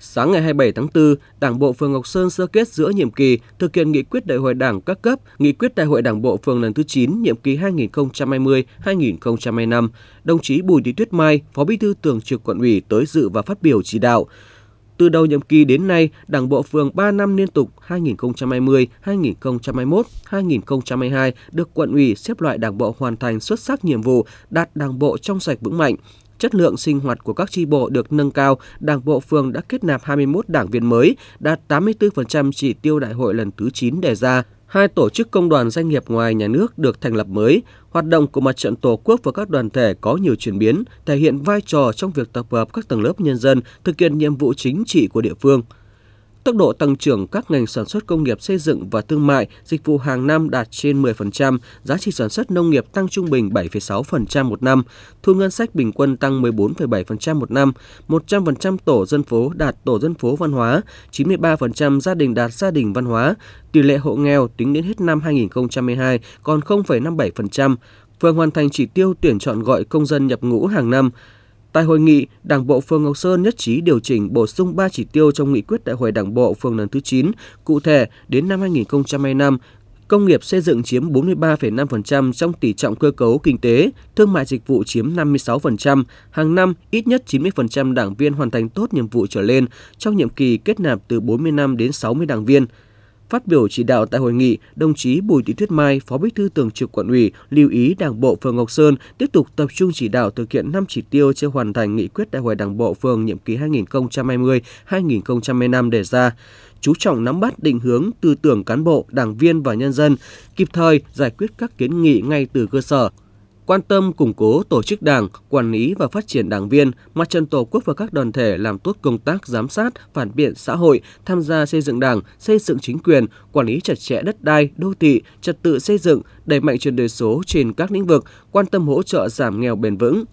Sáng ngày 27 tháng 4, Đảng bộ phường Ngọc Sơn sơ kết giữa nhiệm kỳ thực hiện nghị quyết đại hội Đảng các cấp, nghị quyết đại hội Đảng bộ phường lần thứ 9 nhiệm kỳ 2020-2025. Đồng chí Bùi Thị Tuyết Mai, Phó Bí thư Thường trực Quận ủy tới dự và phát biểu chỉ đạo. Từ đầu nhiệm kỳ đến nay, Đảng bộ phường 3 năm liên tục 2020, 2021, 2022 được quận ủy xếp loại Đảng bộ hoàn thành xuất sắc nhiệm vụ đạt Đảng bộ trong sạch vững mạnh, chất lượng sinh hoạt của các tri bộ được nâng cao, Đảng bộ phường đã kết nạp 21 đảng viên mới, đạt 84% chỉ tiêu đại hội lần thứ 9 đề ra hai tổ chức công đoàn doanh nghiệp ngoài nhà nước được thành lập mới, hoạt động của mặt trận Tổ quốc và các đoàn thể có nhiều chuyển biến, thể hiện vai trò trong việc tập hợp các tầng lớp nhân dân thực hiện nhiệm vụ chính trị của địa phương – Tốc độ tăng trưởng các ngành sản xuất công nghiệp xây dựng và thương mại, dịch vụ hàng năm đạt trên 10%, giá trị sản xuất nông nghiệp tăng trung bình 7,6% một năm, thu ngân sách bình quân tăng 14,7% một năm, 100% tổ dân phố đạt tổ dân phố văn hóa, 93% gia đình đạt gia đình văn hóa, tỷ lệ hộ nghèo tính đến hết năm 2022 còn 0,57%, Phường hoàn thành chỉ tiêu tuyển chọn gọi công dân nhập ngũ hàng năm, Tại hội nghị, Đảng bộ phường Ngọc Sơn nhất trí điều chỉnh bổ sung 3 chỉ tiêu trong nghị quyết đại hội Đảng bộ phường lần thứ 9, cụ thể đến năm 2025, công nghiệp xây dựng chiếm 43,5% trong tỷ trọng cơ cấu kinh tế, thương mại dịch vụ chiếm 56%, hàng năm ít nhất 90% đảng viên hoàn thành tốt nhiệm vụ trở lên, trong nhiệm kỳ kết nạp từ 40 năm đến 60 đảng viên – Phát biểu chỉ đạo tại hội nghị, đồng chí Bùi Thị Thuyết Mai, Phó Bí thư Thường trực Quận ủy, lưu ý Đảng bộ phường Ngọc Sơn tiếp tục tập trung chỉ đạo thực hiện 5 chỉ tiêu chưa hoàn thành nghị quyết Đại hội Đảng bộ phường nhiệm kỳ 2020-2025 đề ra chú trọng nắm bắt định hướng tư tưởng cán bộ, đảng viên và nhân dân, kịp thời giải quyết các kiến nghị ngay từ cơ sở, quan tâm củng cố tổ chức đảng, quản lý và phát triển đảng viên, mặt trận tổ quốc và các đoàn thể làm tốt công tác giám sát, phản biện xã hội, tham gia xây dựng đảng, xây dựng chính quyền, quản lý chặt chẽ đất đai, đô thị, trật tự xây dựng, đẩy mạnh chuyển đổi số trên các lĩnh vực, quan tâm hỗ trợ giảm nghèo bền vững,